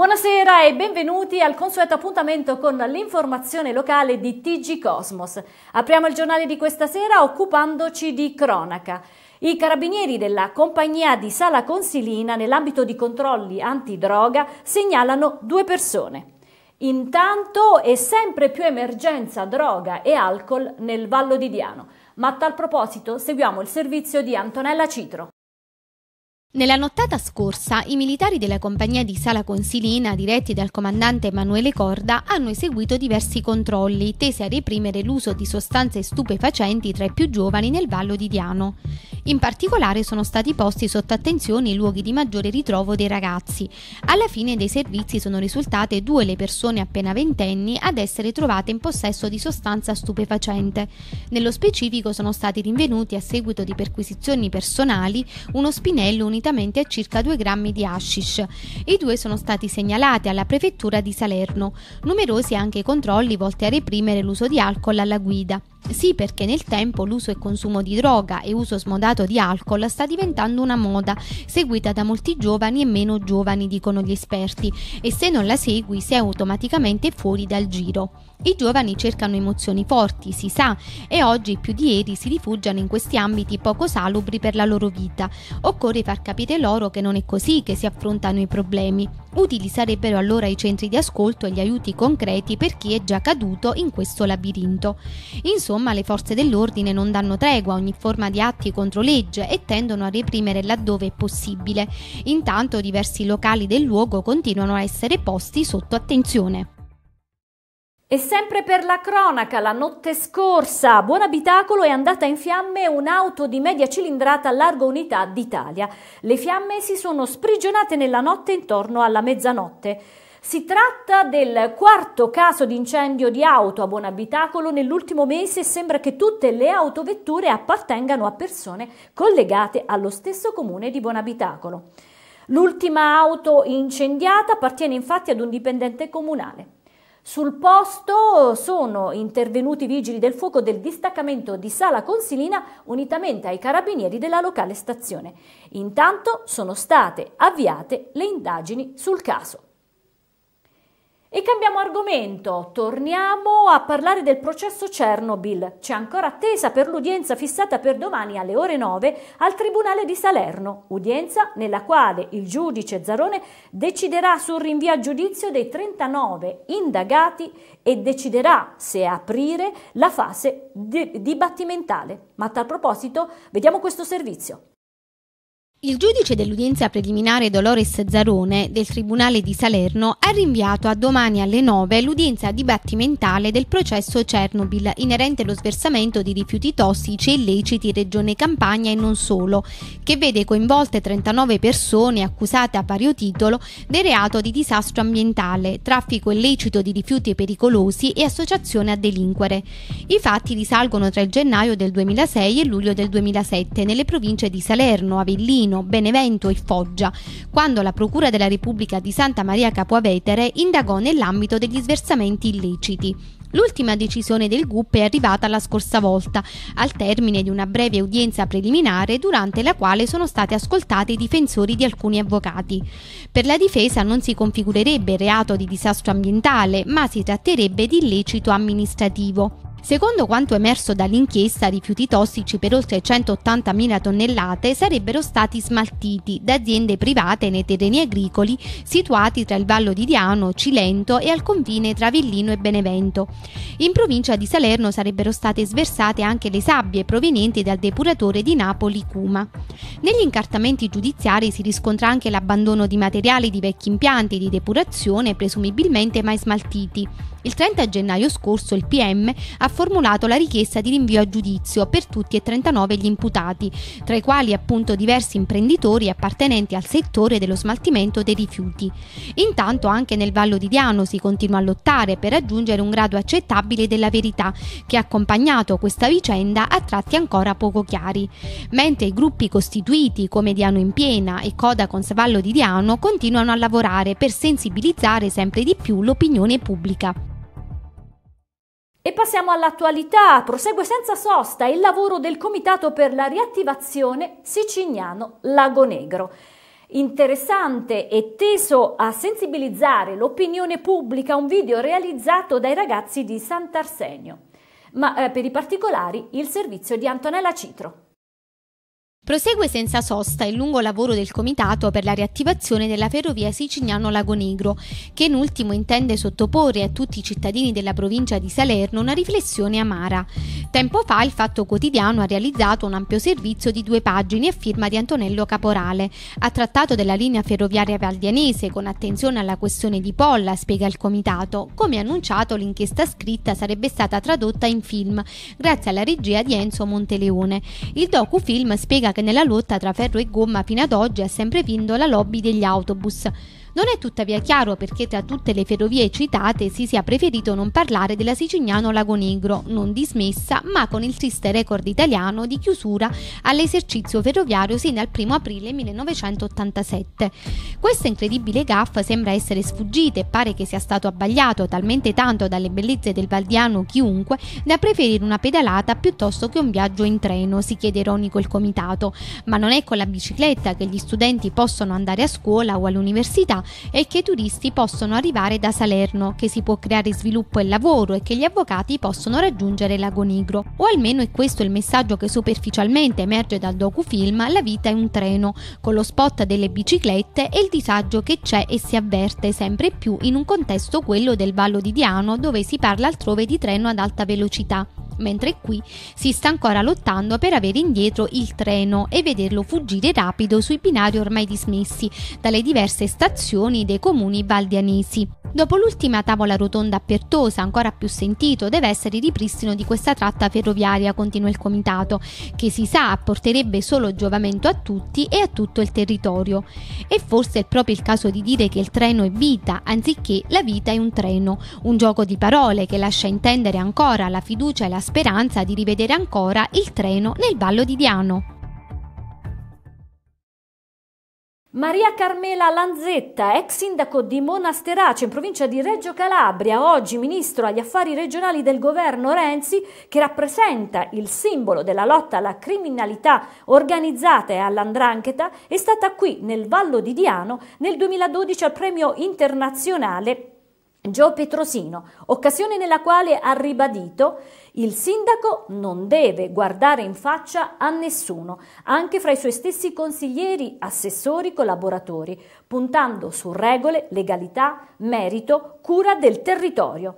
Buonasera e benvenuti al consueto appuntamento con l'informazione locale di TG Cosmos. Apriamo il giornale di questa sera occupandoci di cronaca. I carabinieri della compagnia di Sala Consilina nell'ambito di controlli antidroga segnalano due persone. Intanto è sempre più emergenza droga e alcol nel Vallo di Diano, ma a tal proposito seguiamo il servizio di Antonella Citro. Nella nottata scorsa i militari della compagnia di Sala Consilina, diretti dal comandante Emanuele Corda, hanno eseguito diversi controlli tesi a reprimere l'uso di sostanze stupefacenti tra i più giovani nel Vallo di Diano. In particolare sono stati posti sotto attenzione i luoghi di maggiore ritrovo dei ragazzi. Alla fine dei servizi sono risultate due le persone appena ventenni ad essere trovate in possesso di sostanza stupefacente. Nello specifico sono stati rinvenuti a seguito di perquisizioni personali uno spinello, un unitamente a circa 2 grammi di hashish. I due sono stati segnalati alla prefettura di Salerno. Numerosi anche i controlli volti a reprimere l'uso di alcol alla guida. Sì, perché nel tempo l'uso e consumo di droga e uso smodato di alcol sta diventando una moda, seguita da molti giovani e meno giovani, dicono gli esperti, e se non la segui sei automaticamente fuori dal giro. I giovani cercano emozioni forti, si sa, e oggi più di ieri si rifugiano in questi ambiti poco salubri per la loro vita. Occorre far capire loro che non è così che si affrontano i problemi. Utili sarebbero allora i centri di ascolto e gli aiuti concreti per chi è già caduto in questo labirinto. Insomma, le forze dell'ordine non danno tregua a ogni forma di atti contro legge e tendono a reprimere laddove è possibile. Intanto diversi locali del luogo continuano a essere posti sotto attenzione. E sempre per la cronaca, la notte scorsa a Buon Abitacolo è andata in fiamme un'auto di media cilindrata a largo unità d'Italia. Le fiamme si sono sprigionate nella notte intorno alla mezzanotte. Si tratta del quarto caso di incendio di auto a Buon Abitacolo nell'ultimo mese e sembra che tutte le autovetture appartengano a persone collegate allo stesso comune di Buon Abitacolo. L'ultima auto incendiata appartiene infatti ad un dipendente comunale. Sul posto sono intervenuti i vigili del fuoco del distaccamento di Sala Consilina unitamente ai carabinieri della locale stazione. Intanto sono state avviate le indagini sul caso. E cambiamo argomento, torniamo a parlare del processo Chernobyl. C'è ancora attesa per l'udienza fissata per domani alle ore 9 al Tribunale di Salerno, udienza nella quale il giudice Zarone deciderà sul rinvio a giudizio dei 39 indagati e deciderà se aprire la fase dibattimentale. Ma a tal proposito, vediamo questo servizio. Il giudice dell'udienza preliminare Dolores Zarone del Tribunale di Salerno ha rinviato a domani alle 9 l'udienza dibattimentale del processo Chernobyl inerente allo sversamento di rifiuti tossici e illeciti in Regione Campania e non solo, che vede coinvolte 39 persone accusate a vario titolo del reato di disastro ambientale, traffico illecito di rifiuti pericolosi e associazione a delinquere. I fatti risalgono tra il gennaio del 2006 e luglio del 2007 nelle province di Salerno, Avellino, Torino, Benevento e Foggia, quando la Procura della Repubblica di Santa Maria Capuavetere indagò nell'ambito degli sversamenti illeciti. L'ultima decisione del GUP è arrivata la scorsa volta, al termine di una breve udienza preliminare durante la quale sono stati ascoltati i difensori di alcuni avvocati. Per la difesa non si configurerebbe reato di disastro ambientale, ma si tratterebbe di illecito amministrativo. Secondo quanto emerso dall'inchiesta, rifiuti tossici per oltre 180.000 tonnellate sarebbero stati smaltiti da aziende private nei terreni agricoli situati tra il Vallo di Diano, Cilento e al confine tra Villino e Benevento. In provincia di Salerno sarebbero state sversate anche le sabbie provenienti dal depuratore di Napoli Cuma. Negli incartamenti giudiziari si riscontra anche l'abbandono di materiali di vecchi impianti di depurazione presumibilmente mai smaltiti. Il 30 gennaio scorso il PM ha formulato la richiesta di rinvio a giudizio per tutti e 39 gli imputati, tra i quali appunto diversi imprenditori appartenenti al settore dello smaltimento dei rifiuti. Intanto anche nel Vallo di Diano si continua a lottare per raggiungere un grado accettabile della verità che ha accompagnato questa vicenda a tratti ancora poco chiari, mentre i gruppi costituiti come Diano in Piena e Coda con Savallo di Diano continuano a lavorare per sensibilizzare sempre di più l'opinione pubblica. E passiamo all'attualità. Prosegue senza sosta il lavoro del Comitato per la riattivazione Sicignano-Lago Negro. Interessante e teso a sensibilizzare l'opinione pubblica un video realizzato dai ragazzi di Sant'Arsenio. Ma eh, per i particolari il servizio di Antonella Citro. Prosegue senza sosta il lungo lavoro del Comitato per la riattivazione della ferrovia sicignano lago Negro, che in ultimo intende sottoporre a tutti i cittadini della provincia di Salerno una riflessione amara. Tempo fa il Fatto Quotidiano ha realizzato un ampio servizio di due pagine a firma di Antonello Caporale. Ha trattato della linea ferroviaria valdianese con attenzione alla questione di Polla, spiega il Comitato. Come annunciato, l'inchiesta scritta sarebbe stata tradotta in film, grazie alla regia di Enzo Monteleone. Il docufilm spiega che nella lotta tra ferro e gomma fino ad oggi ha sempre vinto la lobby degli autobus, non è tuttavia chiaro perché tra tutte le ferrovie citate si sia preferito non parlare della siciliano Lago Negro, non dismessa ma con il triste record italiano di chiusura all'esercizio ferroviario sin dal 1 aprile 1987. Questa incredibile gaffa sembra essere sfuggita e pare che sia stato abbagliato talmente tanto dalle bellezze del Valdiano chiunque da preferire una pedalata piuttosto che un viaggio in treno, si chiede ironico il comitato. Ma non è con la bicicletta che gli studenti possono andare a scuola o all'università e che i turisti possono arrivare da Salerno, che si può creare sviluppo e lavoro e che gli avvocati possono raggiungere Lago Nigro. O almeno è questo il messaggio che superficialmente emerge dal docufilm La vita è un treno, con lo spot delle biciclette e il disagio che c'è e si avverte sempre più in un contesto quello del Vallo di Diano dove si parla altrove di treno ad alta velocità mentre qui si sta ancora lottando per avere indietro il treno e vederlo fuggire rapido sui binari ormai dismessi dalle diverse stazioni dei comuni valdianesi. Dopo l'ultima tavola rotonda a ancora più sentito, deve essere il ripristino di questa tratta ferroviaria, continua il comitato, che si sa apporterebbe solo giovamento a tutti e a tutto il territorio. E forse è proprio il caso di dire che il treno è vita, anziché la vita è un treno, un gioco di parole che lascia intendere ancora la fiducia e la speranza speranza di rivedere ancora il treno nel ballo di Diano. Maria Carmela Lanzetta, ex sindaco di Monasterace in provincia di Reggio Calabria, oggi ministro agli affari regionali del governo Renzi, che rappresenta il simbolo della lotta alla criminalità organizzata e all'andrangheta, è stata qui nel Vallo di Diano nel 2012 al premio internazionale Gio Petrosino, occasione nella quale ha ribadito il sindaco non deve guardare in faccia a nessuno, anche fra i suoi stessi consiglieri, assessori, collaboratori, puntando su regole, legalità, merito, cura del territorio.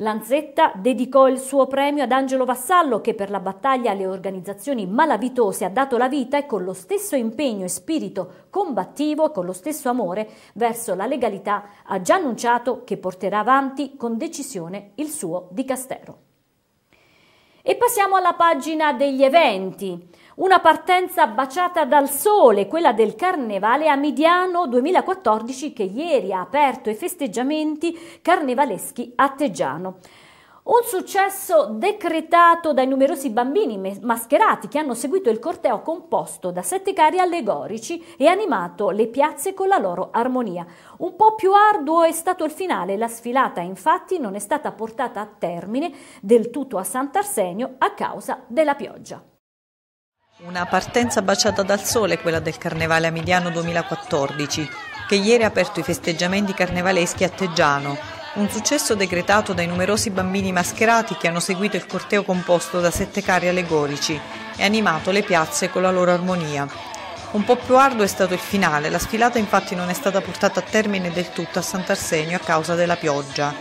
Lanzetta dedicò il suo premio ad Angelo Vassallo che per la battaglia alle organizzazioni malavitose ha dato la vita e con lo stesso impegno e spirito combattivo e con lo stesso amore verso la legalità ha già annunciato che porterà avanti con decisione il suo dicastero. E passiamo alla pagina degli eventi. Una partenza baciata dal sole, quella del Carnevale a Midiano 2014 che ieri ha aperto i festeggiamenti carnevaleschi a Teggiano. Un successo decretato dai numerosi bambini mascherati che hanno seguito il corteo composto da sette cari allegorici e animato le piazze con la loro armonia. Un po' più arduo è stato il finale, la sfilata infatti non è stata portata a termine del tutto a Sant'Arsenio a causa della pioggia. Una partenza baciata dal sole quella del Carnevale a Mediano 2014, che ieri ha aperto i festeggiamenti carnevaleschi a Teggiano, un successo decretato dai numerosi bambini mascherati che hanno seguito il corteo composto da sette carri allegorici e animato le piazze con la loro armonia. Un po' più arduo è stato il finale, la sfilata infatti non è stata portata a termine del tutto a Sant'Arsenio a causa della pioggia.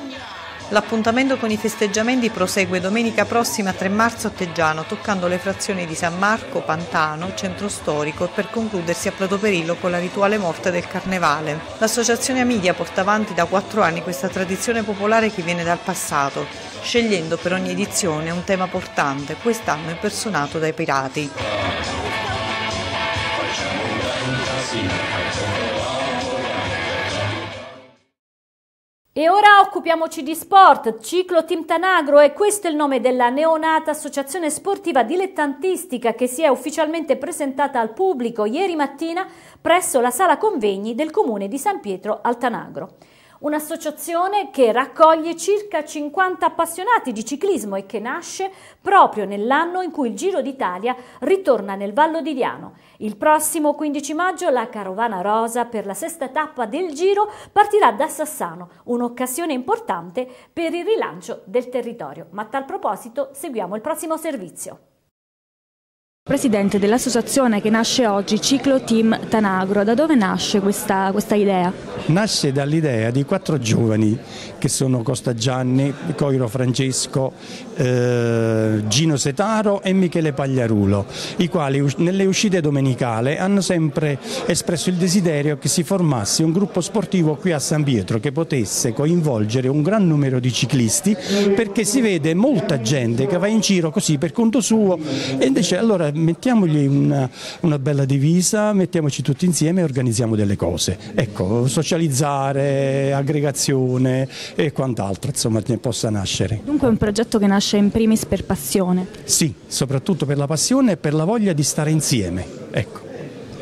L'appuntamento con i festeggiamenti prosegue domenica prossima 3 marzo a Teggiano, toccando le frazioni di San Marco, Pantano, Centro Storico e per concludersi a Protoperillo con la rituale morte del Carnevale. L'associazione Amidia porta avanti da quattro anni questa tradizione popolare che viene dal passato, scegliendo per ogni edizione un tema portante, quest'anno impersonato dai pirati. E ora occupiamoci di sport, ciclo Team Tanagro e questo è il nome della neonata associazione sportiva dilettantistica che si è ufficialmente presentata al pubblico ieri mattina presso la sala convegni del comune di San Pietro al Tanagro un'associazione che raccoglie circa 50 appassionati di ciclismo e che nasce proprio nell'anno in cui il Giro d'Italia ritorna nel Vallo di Diano. Il prossimo 15 maggio la Carovana Rosa per la sesta tappa del Giro partirà da Sassano, un'occasione importante per il rilancio del territorio. Ma a tal proposito seguiamo il prossimo servizio. Presidente dell'associazione che nasce oggi, Ciclo Team Tanagro, da dove nasce questa, questa idea? Nasce dall'idea di quattro giovani che sono Costa Gianni, Coiro Francesco, eh, Gino Setaro e Michele Pagliarulo, i quali nelle uscite domenicali hanno sempre espresso il desiderio che si formasse un gruppo sportivo qui a San Pietro che potesse coinvolgere un gran numero di ciclisti perché si vede molta gente che va in giro così per conto suo e invece allora mettiamogli una, una, bella divisa, mettiamoci tutti insieme e organizziamo delle cose. Ecco, socializzare, aggregazione e quant'altro, insomma, ne possa nascere. Dunque è un progetto che nasce in primis per passione? Sì, soprattutto per la passione e per la voglia di stare insieme, ecco.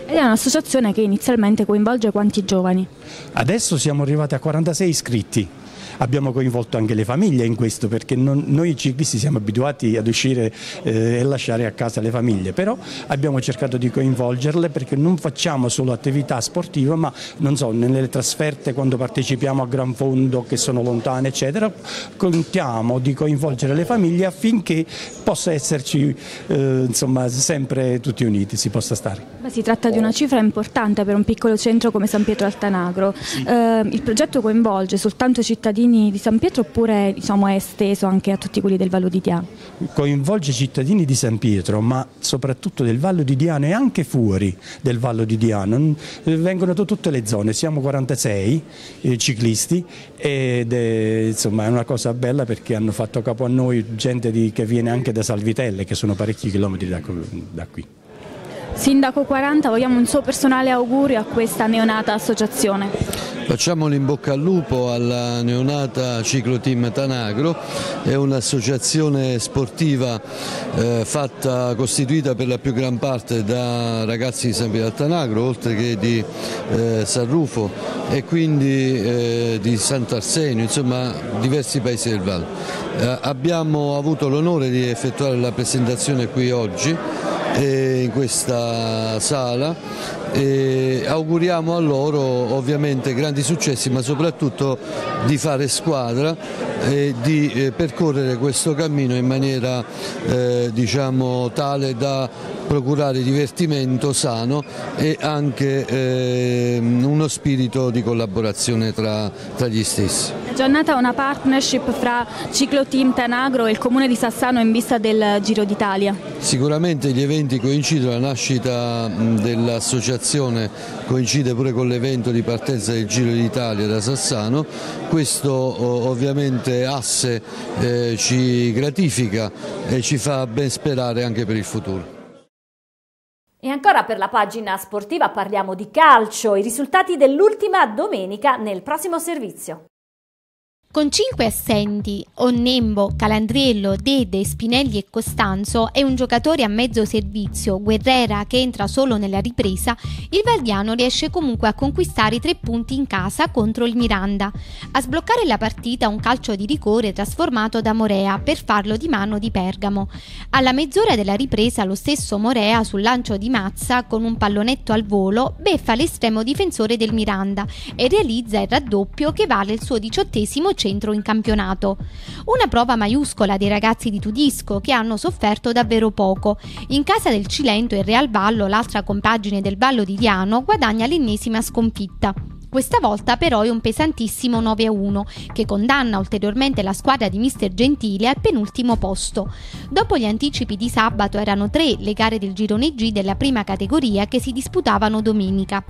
Ed è un'associazione che inizialmente coinvolge quanti giovani? Adesso siamo arrivati a 46 iscritti, Abbiamo coinvolto anche le famiglie in questo perché non, noi ciclisti siamo abituati ad uscire eh, e lasciare a casa le famiglie, però abbiamo cercato di coinvolgerle perché non facciamo solo attività sportiva ma non so, nelle trasferte quando partecipiamo a Gran Fondo che sono lontane eccetera, contiamo di coinvolgere le famiglie affinché possa esserci eh, insomma, sempre tutti uniti, si possa stare. Beh, si tratta di una cifra importante per un piccolo centro come San Pietro Altanagro. Sì. Eh, il progetto coinvolge soltanto i cittadini cittadini di San Pietro oppure diciamo, è esteso anche a tutti quelli del Vallo di Diano? Coinvolge i cittadini di San Pietro ma soprattutto del Vallo di Diano e anche fuori del Vallo di Diano, vengono da tutte le zone, siamo 46 eh, ciclisti ed è, insomma, è, una cosa bella perché hanno fatto capo a noi gente di, che viene anche da Salvitelle che sono parecchi chilometri da, da qui. Sindaco 40, vogliamo un suo personale augurio a questa neonata associazione. Facciamo in bocca al lupo alla neonata Ciclo Team Tanagro, è un'associazione sportiva eh, fatta, costituita per la più gran parte da ragazzi di San Pietro al Tanagro, oltre che di eh, San Rufo e quindi eh, di Sant'Arsenio, insomma diversi paesi del Val. Eh, abbiamo avuto l'onore di effettuare la presentazione qui oggi eh, in questa sala e auguriamo a loro ovviamente grandi successi ma soprattutto di fare squadra e di eh, percorrere questo cammino in maniera eh, diciamo, tale da procurare divertimento sano e anche eh, uno spirito di collaborazione tra, tra gli stessi. La giornata una partnership fra Cicloteam Tanagro e il Comune di Sassano in vista del Giro d'Italia. Sicuramente gli eventi coincidono, la nascita dell'associazione coincide pure con l'evento di partenza del Giro d'Italia da Sassano, questo ovviamente asse eh, ci gratifica e ci fa ben sperare anche per il futuro. E ancora per la pagina sportiva parliamo di calcio, i risultati dell'ultima domenica nel prossimo servizio. Con cinque assenti, Onnembo, Calandriello, Dede, Spinelli e Costanzo e un giocatore a mezzo servizio, Guerrera, che entra solo nella ripresa, il Valdiano riesce comunque a conquistare i tre punti in casa contro il Miranda. A sbloccare la partita un calcio di rigore trasformato da Morea per farlo di mano di Pergamo. Alla mezz'ora della ripresa lo stesso Morea sul lancio di Mazza con un pallonetto al volo beffa l'estremo difensore del Miranda e realizza il raddoppio che vale il suo diciottesimo centro in campionato. Una prova maiuscola dei ragazzi di Tudisco che hanno sofferto davvero poco. In casa del Cilento il Real Vallo, l'altra compagine del Vallo di Diano, guadagna l'ennesima sconfitta. Questa volta però è un pesantissimo 9-1 che condanna ulteriormente la squadra di Mister Gentile al penultimo posto. Dopo gli anticipi di sabato erano tre le gare del girone G della prima categoria che si disputavano domenica.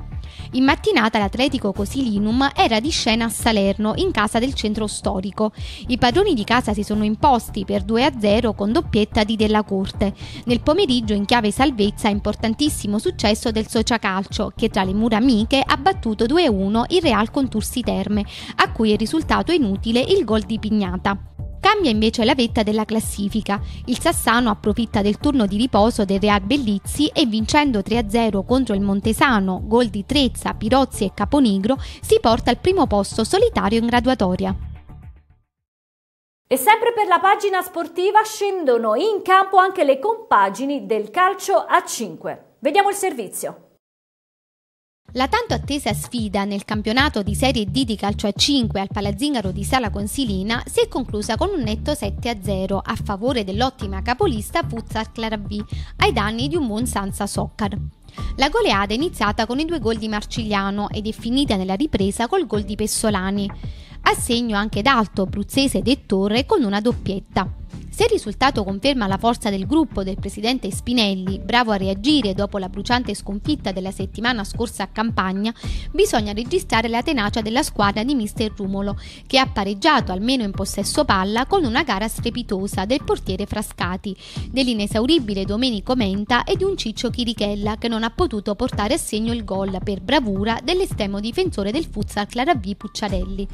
In mattinata l'Atletico Cosilinum era di scena a Salerno, in casa del centro storico. I padroni di casa si sono imposti per 2-0 con doppietta di Della Corte. Nel pomeriggio in chiave salvezza importantissimo successo del Sociacalcio, che tra le mura amiche ha battuto 2-1 il Real Contursi Terme, a cui è risultato inutile il gol di Pignata. Cambia invece la vetta della classifica. Il Sassano approfitta del turno di riposo del Real Bellizzi e vincendo 3-0 contro il Montesano, gol di Trezza, Pirozzi e Caponigro, si porta al primo posto solitario in graduatoria. E sempre per la pagina sportiva scendono in campo anche le compagini del calcio a 5. Vediamo il servizio. La tanto attesa sfida nel campionato di Serie D di calcio a 5 al Palazzingaro di Sala Consilina si è conclusa con un netto 7-0 a favore dell'ottima capolista Futsal Clarabì ai danni di un buon Sansa Soccer. La goleada è iniziata con i due gol di Marcigliano ed è finita nella ripresa col gol di Pessolani. A segno anche d'alto Bruzzese e De Torre con una doppietta. Se il risultato conferma la forza del gruppo del presidente Spinelli, bravo a reagire dopo la bruciante sconfitta della settimana scorsa a Campagna, bisogna registrare la tenacia della squadra di mister Rumolo, che ha pareggiato almeno in possesso palla con una gara strepitosa del portiere Frascati, dell'inesauribile Domenico Menta e di un Ciccio Chirichella che non ha potuto portare a segno il gol per bravura dell'estremo difensore del futsal Claravì Pucciarelli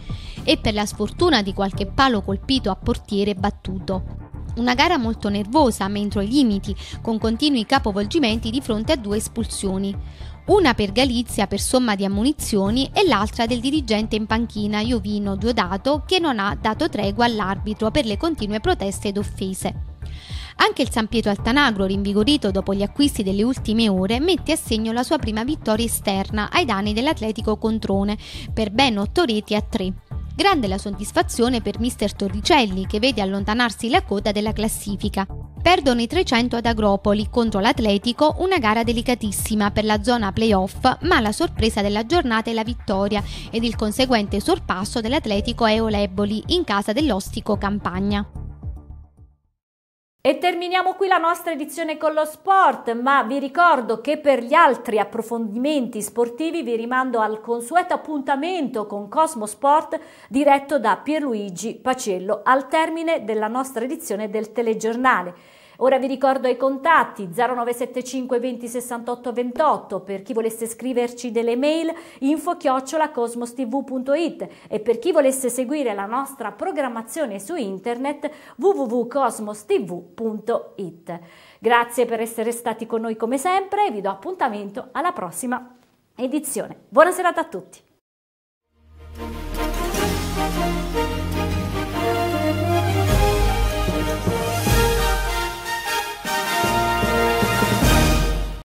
e per la sfortuna di qualche palo colpito a portiere battuto. Una gara molto nervosa, mentre i limiti, con continui capovolgimenti di fronte a due espulsioni. Una per Galizia per somma di ammunizioni e l'altra del dirigente in panchina Iovino Diodato che non ha dato tregua all'arbitro per le continue proteste ed offese. Anche il San Pietro Altanagro, rinvigorito dopo gli acquisti delle ultime ore, mette a segno la sua prima vittoria esterna ai danni dell'Atletico Controne per ben 8 reti a 3. Grande la soddisfazione per mister Torricelli che vede allontanarsi la coda della classifica. Perdono i 300 ad Agropoli contro l'Atletico, una gara delicatissima per la zona playoff, ma la sorpresa della giornata è la vittoria ed il conseguente sorpasso dell'Atletico a Eoleboli in casa dell'Ostico Campagna. E terminiamo qui la nostra edizione con lo sport, ma vi ricordo che per gli altri approfondimenti sportivi vi rimando al consueto appuntamento con Cosmo Sport diretto da Pierluigi Pacello al termine della nostra edizione del telegiornale. Ora vi ricordo i contatti 0975 20 68 28 per chi volesse scriverci delle mail info chiocciola cosmostv.it e per chi volesse seguire la nostra programmazione su internet www.cosmostv.it. Grazie per essere stati con noi come sempre e vi do appuntamento alla prossima edizione. Buona serata a tutti!